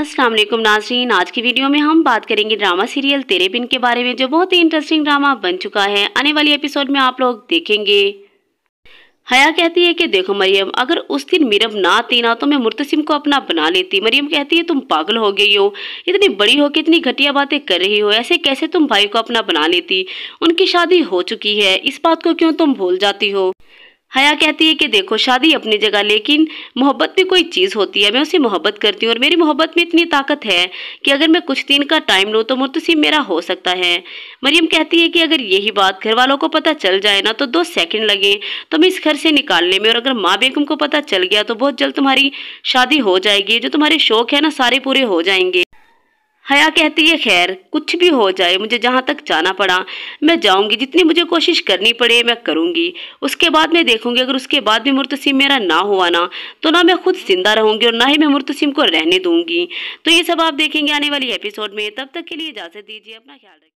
अस्सलाम वालेकुम नाजरीन आज की वीडियो में हम बात करेंगे ड्रामा सीरियल तेरे बिन के बारे में जो बहुत ही इंटरेस्टिंग ड्रामा बन चुका है आने वाली एपिसोड में आप लोग देखेंगे हया कहती है कि देखो मरियम अगर उस दिन मीरम ना आती ना तो मैं मुर्तसिम को अपना बना लेती मरियम कहती है तुम पागल हो गई हो इतनी बड़ी हो कि इतनी घटिया बातें कर रही हो ऐसे कैसे तुम भाई को अपना बना लेती उनकी शादी हो चुकी है इस बात को क्यों तुम भूल जाती हो हया कहती है कि देखो शादी अपनी जगह लेकिन मोहब्बत भी कोई चीज़ होती है मैं उसे मोहब्बत करती हूँ और मेरी मोहब्बत में इतनी ताकत है कि अगर मैं कुछ दिन का टाइम लूँ तो मुतसिम मेरा हो सकता है मरियम कहती है कि अगर यही बात घर वालों को पता चल जाए ना तो दो सेकंड लगे तो मैं इस घर से निकालने में और अगर माँ बेगम को पता चल गया तो बहुत जल्द तुम्हारी शादी हो जाएगी जो तुम्हारे शौक है ना सारे पूरे हो जाएंगे हया कहती है खैर कुछ भी हो जाए मुझे जहाँ तक जाना पड़ा मैं जाऊँगी जितनी मुझे कोशिश करनी पड़े मैं करूँगी उसके बाद मैं देखूँगी अगर उसके बाद भी मुर्तसिम मेरा ना हुआ ना तो ना मैं खुद जिंदा रहूँगी और ना ही मैं मुर्तसिम को रहने दूँगी तो ये सब आप देखेंगे आने वाली एपिसोड में तब तक के लिए इजाज़त दीजिए अपना ख्याल